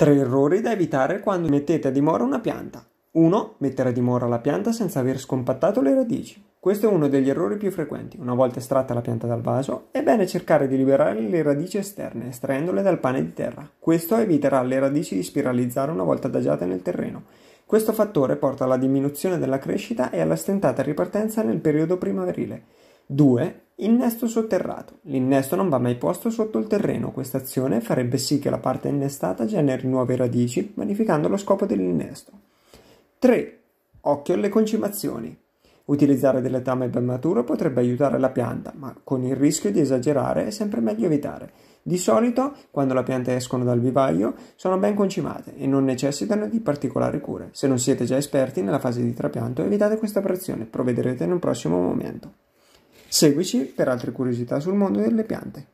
Tre errori da evitare quando mettete a dimora una pianta. 1. Mettere a dimora la pianta senza aver scompattato le radici. Questo è uno degli errori più frequenti. Una volta estratta la pianta dal vaso, è bene cercare di liberare le radici esterne, estraendole dal pane di terra. Questo eviterà le radici di spiralizzare una volta adagiate nel terreno. Questo fattore porta alla diminuzione della crescita e alla stentata ripartenza nel periodo primaverile. 2. Innesto sotterrato. L'innesto non va mai posto sotto il terreno. Questa azione farebbe sì che la parte innestata generi nuove radici, vanificando lo scopo dell'innesto. 3. Occhio alle concimazioni. Utilizzare delle tame ben mature potrebbe aiutare la pianta, ma con il rischio di esagerare è sempre meglio evitare. Di solito, quando le piante escono dal vivaio, sono ben concimate e non necessitano di particolari cure. Se non siete già esperti nella fase di trapianto, evitate questa operazione, provvederete in un prossimo momento. Seguici per altre curiosità sul mondo delle piante.